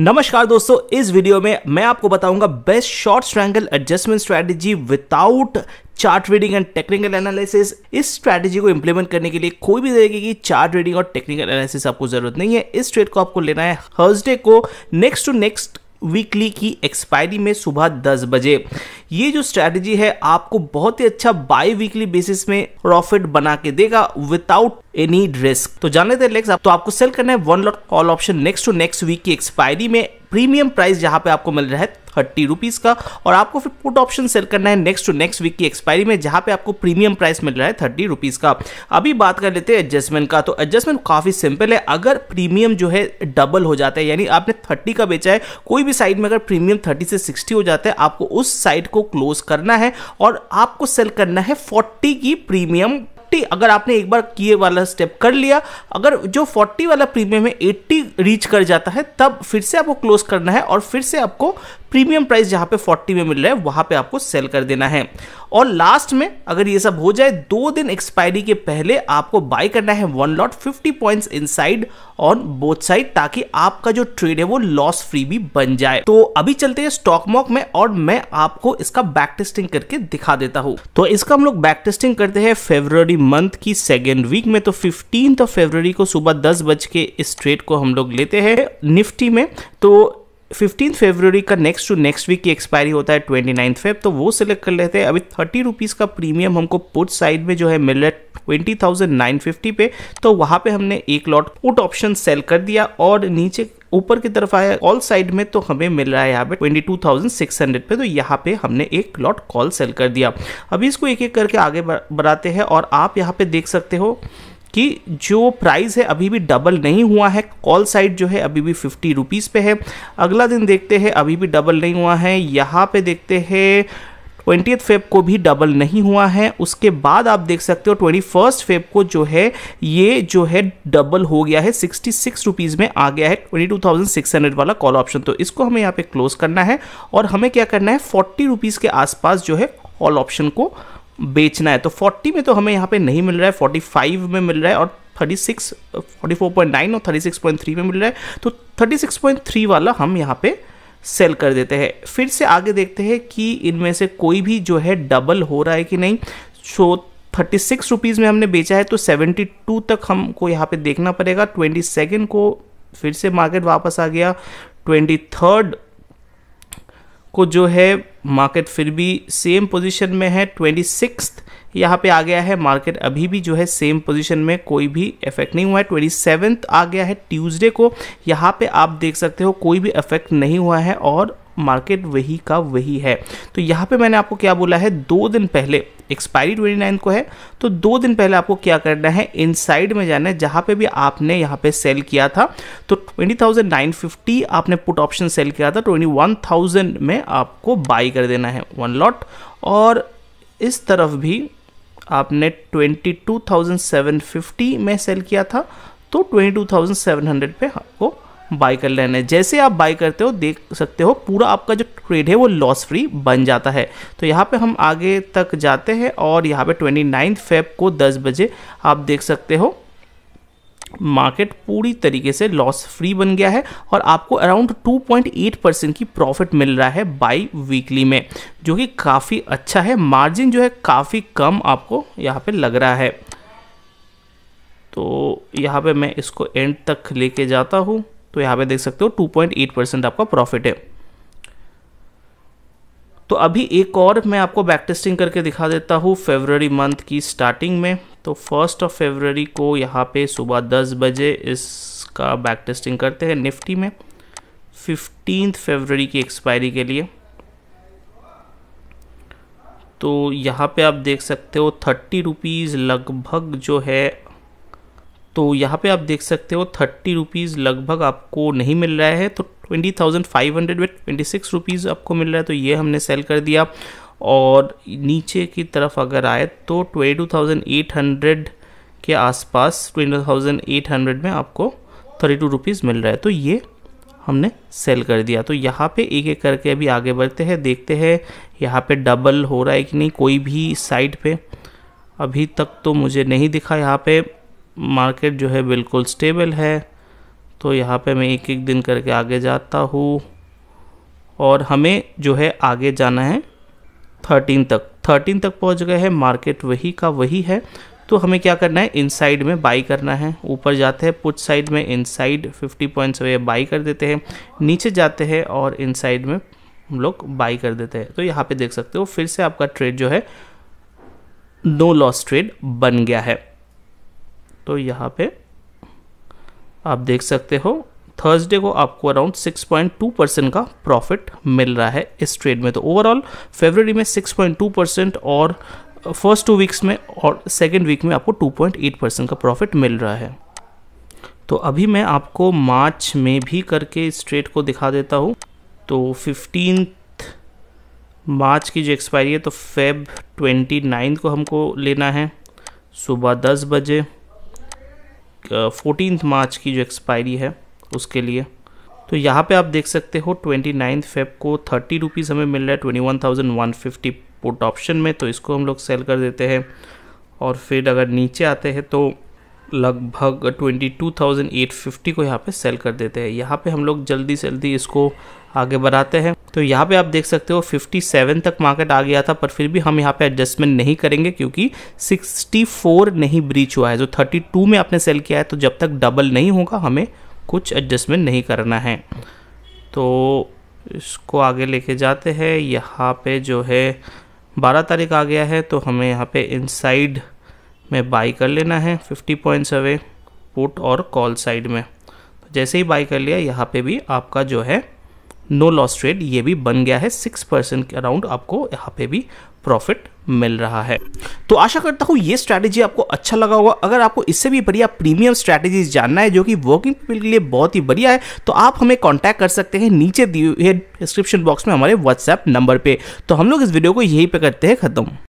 नमस्कार दोस्तों इस वीडियो में मैं आपको बताऊंगा best short strangle adjustment strategy without chart reading and technical analysis इस स्ट्रैटेजी को इंप्लीमेंट करने के लिए कोई भी तरीके की चार्ट रीडिंग और टेक्निकल एनालिसिस आपको जरूरत नहीं है इस ट्रेड को आपको लेना है थर्सडे को नेक्स्ट टू नेक्स्ट वीकली की एक्सपायरी में सुबह 10 बजे ये जो स्ट्रेटजी है आपको बहुत ही अच्छा बाई वीकली बेसिस में प्रॉफिट बना के देगा विदाउट एनी रिस्क तो जान लेते हैं लेक्स आप तो आपको सेल करना है one lot call option next to next week की एक्सपायरी में प्रीमियम प्राइस जहां पे आपको मिल रहा है थर्टी रुपीज़ का और आपको फिर पुट ऑप्शन सेल करना है नेक्स्ट टू नेक्स्ट वीक की एक्सपायरी में जहाँ पे आपको प्रीमियम प्राइस मिल रहा है थर्टी रुपीज़ का अभी बात कर लेते हैं एडजस्टमेंट का तो एडजस्टमेंट काफ़ी सिंपल है अगर प्रीमियम जो है डबल हो जाता है यानी आपने थर्टी का बेचा है कोई भी साइड में अगर प्रीमियम थर्टी से सिक्सटी हो जाता है आपको उस साइड को क्लोज करना है और आपको सेल करना है फोर्टी की प्रीमियम अगर आपने एक बार किए वाला स्टेप कर लिया अगर जो 40 वाला प्रीमियम है 80 रीच कर जाता है तब फिर से आपको क्लोज करना है और फिर से आपको प्रीमियम प्राइस जहां पे 40 में मिल रहा है वहां पे आपको सेल कर देना है और लास्ट में अगर ये सब हो जाए दो दिन एक्सपायरी के पहले आपको बाय करना है one lot 50 points inside on both side ताकि आपका जो ट्रेड है वो लॉस फ्री भी बन जाए तो अभी चलते हैं स्टॉक मॉक में और मैं आपको इसका बैक टेस्टिंग करके दिखा देता हूँ तो इसका हम लोग बैक टेस्टिंग करते हैं फेब्रवरी मंथ की सेकेंड वीक में तो फिफ्टीन ऑफ फेब्रवरी को सुबह दस बज के इस ट्रेड को हम लोग लेते हैं निफ्टी में तो फिफ्टीन फेबररी का नेक्स्ट टू नेक्स्ट वीक की एक्सपायरी होता है ट्वेंटी नाइन्थ फेब तो वो सिलेक्ट कर लेते हैं अभी थर्टी रुपीज़ का प्रीमियम हमको पुट साइड में जो है मिल रहा है ट्वेंटी थाउजेंड नाइन फिफ्टी पे तो वहाँ पे हमने एक लॉट पुट ऑप्शन सेल कर दिया और नीचे ऊपर की तरफ आया कॉल साइड में तो हमें मिल रहा है यहाँ पे twenty two thousand six hundred पे तो यहाँ पे हमने एक लॉट कॉल सेल कर दिया अभी इसको एक एक करके आगे बढ़ाते हैं और आप यहाँ पे देख सकते हो कि जो प्राइस है अभी भी डबल नहीं हुआ है कॉल साइड जो है अभी भी फिफ्टी रुपीज़ पे है अगला दिन देखते हैं अभी भी डबल नहीं हुआ है यहाँ पे देखते हैं ट्वेंटी फेब को भी डबल नहीं हुआ है उसके बाद आप देख सकते हो ट्वेंटी फर्स्ट फेब को जो है ये जो है डबल हो गया है सिक्सटी सिक्स रुपीज़ में आ गया है twenty two thousand six hundred वाला कॉल ऑप्शन तो इसको हमें यहाँ पे क्लोज करना है और हमें क्या करना है फोर्टी रुपीज़ के आसपास जो है कॉल ऑप्शन को बेचना है तो 40 में तो हमें यहाँ पे नहीं मिल रहा है 45 में मिल रहा है और 36 44.9 और 36.3 में मिल रहा है तो 36.3 वाला हम यहाँ पे सेल कर देते हैं फिर से आगे देखते हैं कि इनमें से कोई भी जो है डबल हो रहा है कि नहीं सो थर्टी सिक्स रुपीज़ में हमने बेचा है तो सेवेंटी टू तक हमको यहाँ पे देखना पड़ेगा ट्वेंटी सेकेंड को फिर से मार्केट वापस आ गया ट्वेंटी थर्ड को जो है मार्केट फिर भी सेम पोजीशन में है ट्वेंटी सिक्स यहाँ पर आ गया है मार्केट अभी भी जो है सेम पोजीशन में कोई भी इफेक्ट नहीं हुआ है ट्वेंटी सेवन्थ आ गया है ट्यूसडे को यहाँ पे आप देख सकते हो कोई भी इफेक्ट नहीं हुआ है और मार्केट वही का वही है तो यहाँ पे मैंने आपको क्या बोला है दो दिन पहले एक्सपायरी ट्वेंटी नाइन को है तो दो दिन पहले आपको क्या करना है इन साइड में जाना है जहाँ पे भी आपने यहाँ पे सेल किया था तो ट्वेंटी थाउजेंड नाइन फिफ्टी आपने पुट ऑप्शन सेल किया था ट्वेंटी वन थाउजेंड में आपको बाई कर देना है वन लॉट और इस तरफ भी आपने twenty two thousand seven fifty में सेल किया था तो twenty two thousand seven hundred पर आपको बाई कर लेना है जैसे आप बाई करते हो देख सकते हो पूरा आपका जो ट्रेड है वो लॉस फ्री बन जाता है तो यहाँ पे हम आगे तक जाते हैं और यहाँ पे ट्वेंटी नाइन्थ फेब को दस बजे आप देख सकते हो मार्केट पूरी तरीके से लॉस फ्री बन गया है और आपको अराउंड 2.8 परसेंट की प्रॉफिट मिल रहा है बाई वीकली में जो कि काफ़ी अच्छा है मार्जिन जो है काफ़ी कम आपको यहाँ पे लग रहा है तो यहाँ पे मैं इसको एंड तक लेके जाता हूँ तो यहाँ पे देख सकते हो 2.8 परसेंट आपका प्रॉफिट है तो अभी एक और मैं आपको बैक टेस्टिंग करके दिखा देता हूँ फेबररी मंथ की स्टार्टिंग में तो फर्स्ट ऑफ फेबररी को यहाँ पे सुबह 10 बजे इसका बैक टेस्टिंग करते हैं निफ्टी में फिफ्टीन फेबररी की एक्सपायरी के लिए तो यहाँ पे आप देख सकते हो थर्टी रुपीज़ लगभग जो है तो यहाँ पे आप देख सकते हो थर्टी रुपीज़ लगभग आपको नहीं मिल रहा है तो ट्वेंटी थाउजेंड फाइव हंड्रेड में ट्वेंटी सिक्स रुपीज़ आपको मिल रहा है तो ये हमने सेल कर दिया और नीचे की तरफ अगर आए तो twenty two thousand eight hundred के आसपास ट्वेंटी थाउजेंड एट हंड्रेड में आपको थर्टी टू रुपीज़ मिल रहा है तो ये हमने सेल कर दिया तो यहाँ पे एक एक करके अभी आगे बढ़ते हैं देखते हैं यहाँ पे डबल हो रहा है कि नहीं कोई भी साइट पे अभी तक तो मुझे नहीं दिखा यहाँ पे मार्केट जो है बिल्कुल स्टेबल है तो यहाँ पे मैं एक एक दिन करके आगे जाता हूँ और हमें जो है आगे जाना है थर्टीन तक थर्टीन तक पहुँच गए हैं मार्केट वही का वही है तो हमें क्या करना है इन साइड में बाई करना है ऊपर जाते हैं पुट साइड में inside fifty points away buy कर देते हैं नीचे जाते हैं और इन साइड में हम लोग बाई कर देते हैं तो यहाँ पे देख सकते हो फिर से आपका ट्रेड जो है नो लॉस ट्रेड बन गया है तो यहाँ पे आप देख सकते हो थर्सडे को आपको अराउंड 6.2 परसेंट का प्रॉफिट मिल रहा है इस ट्रेड में तो ओवरऑल फेबररी में 6.2 परसेंट और फर्स्ट टू वीक्स में और सेकेंड वीक में आपको 2.8 परसेंट का प्रॉफिट मिल रहा है तो अभी मैं आपको मार्च में भी करके इस ट्रेड को दिखा देता हूँ तो फिफ्टीन मार्च की जो एक्सपायरी है तो फेब 29 को हमको लेना है सुबह 10 बजे फोर्टीन मार्च की जो एक्सपायरी है उसके लिए तो यहाँ पे आप देख सकते हो ट्वेंटी नाइन्थ फेब को थर्टी रुपीज़ हमें मिल रहा है twenty one thousand one fifty put option में तो इसको हम लोग सेल कर देते हैं और फिर अगर नीचे आते हैं तो लगभग 22,850 को यहाँ पे सेल कर देते हैं यहाँ पे हम लोग जल्दी से जल्दी इसको आगे बढ़ाते हैं तो यहाँ पे आप देख सकते हो 57 तक मार्केट आ गया था पर फिर भी हम यहाँ पे एडजस्टमेंट नहीं करेंगे क्योंकि 64 नहीं ब्रीच हुआ है जो 32 में आपने सेल किया है तो जब तक डबल नहीं होगा हमें कुछ एडजस्टमेंट नहीं करना है तो इसको आगे लेके जाते हैं यहाँ पर जो है बारह तारीख आ गया है तो हमें यहाँ पर इनसाइड में बाई कर लेना है 50 पॉइंट्स अवे पुट और कॉल साइड में तो जैसे ही बाई कर लिया यहाँ पे भी आपका जो है नो लॉस ट्रेड ये भी बन गया है सिक्स परसेंट के अराउंड आपको यहाँ पे भी प्रॉफिट मिल रहा है तो आशा करता हूँ ये स्ट्रैटेजी आपको अच्छा लगा होगा अगर आपको इससे भी बढ़िया प्रीमियम स्ट्रैटेजी जानना है जो कि वर्किंग पीपल के लिए बहुत ही बढ़िया है तो आप हमें कांटेक्ट कर सकते हैं नीचे दिए डिस्क्रिप्शन बॉक्स में हमारे व्हाट्सएप नंबर पर तो हम लोग इस वीडियो को यहीं पे करते हैं खत्म